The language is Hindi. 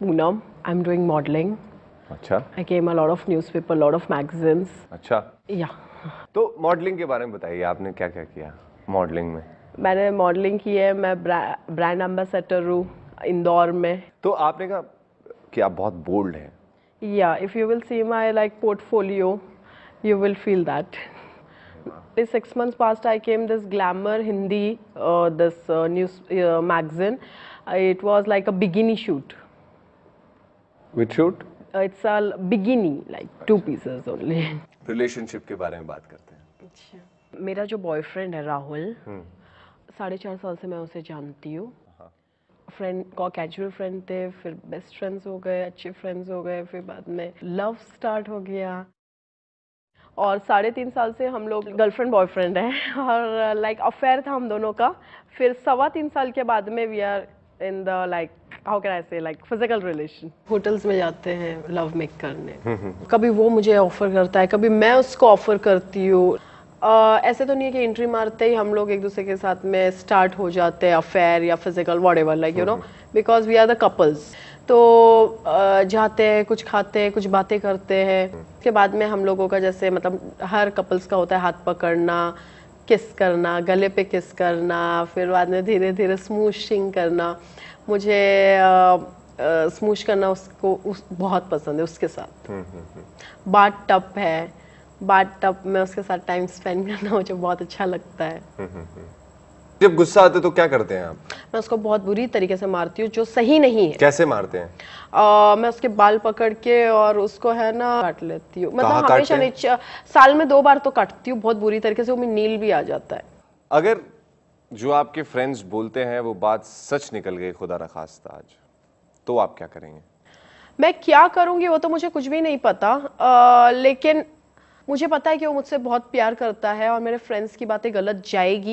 is Poonam. I'm doing modeling. अच्छा I came a lot of newspaper, lot of magazines. अच्छा Yeah. तो मॉडलिंग के बारे में बताइए आपने क्या क्या किया मॉडलिंग में मैंने मॉडलिंग की है मैं ब्रांड एम्बेसडर हूँ इंदौर में तो आपने कहा कि आप बहुत बोल्ड हैं या if you will see my like portfolio you will feel that this six months past i came this glamour hindi uh, this uh, news uh, magazine uh, it was like a bikini shoot Which shoot? Uh, it's all beginning, like two pieces only. Relationship के बारे में बात करते हैं. अच्छा. मेरा जो boyfriend है राहुल, हम्म। साढ़े चार साल से मैं उसे जानती हूँ. फ्रेंड को कैजुअल फ्रेंड थे फिर बेस्ट फ्रेंड्स हो गए अच्छे फ्रेंड्स हो गए फिर बाद में लव स्टार्ट हो गया और साढ़े तीन साल से हम लोग गर्लफ्रेंड बॉयफ्रेंड हैं और लाइक अफेयर था हम दोनों का फिर सवा तीन साल के बाद में we are in the like how can I say like physical relation hotels में जाते हैं लव मेक करने कभी वो मुझे ऑफर करता है कभी मैं उसको ऑफर करती हूँ Uh, ऐसे तो नहीं है कि एंट्री मारते ही हम लोग एक दूसरे के साथ में स्टार्ट हो जाते हैं अफेयर या physical whatever like you know because we are the couples तो जाते हैं कुछ खाते हैं कुछ बातें करते हैं उसके बाद में हम लोगों का जैसे मतलब हर कपल्स का होता है हाथ पकड़ना किस करना गले पे किस करना फिर बाद में धीरे धीरे स्मूशिंग करना मुझे स्मूश करना उसको उस बहुत पसंद है उसके साथ हम्म, हम्म, हम्म। बाट टप है बाट टप में उसके साथ टाइम स्पेंड करना मुझे बहुत अच्छा लगता है जब गुस्सा आता है तो क्या करते हैं आप मैं उसको बहुत बुरी तरीके से मारती हूँ जो सही नहीं है कैसे मारते हैं आ, मैं उसके बाल पकड़ के और उसको है ना काट लेती हूँ मतलब हमेशा नहीं साल में दो बार तो काटती हूँ बहुत बुरी तरीके से वो नील भी आ जाता है अगर जो आपके फ्रेंड्स बोलते हैं वो बात सच निकल गई खुदा रखास्ता आज तो आप क्या करेंगे मैं क्या करूँगी वो तो मुझे कुछ भी नहीं पता आ, लेकिन मुझे पता है कि वो मुझसे बहुत प्यार करता है और मेरे फ्रेंड्स की बातें गलत जाएगी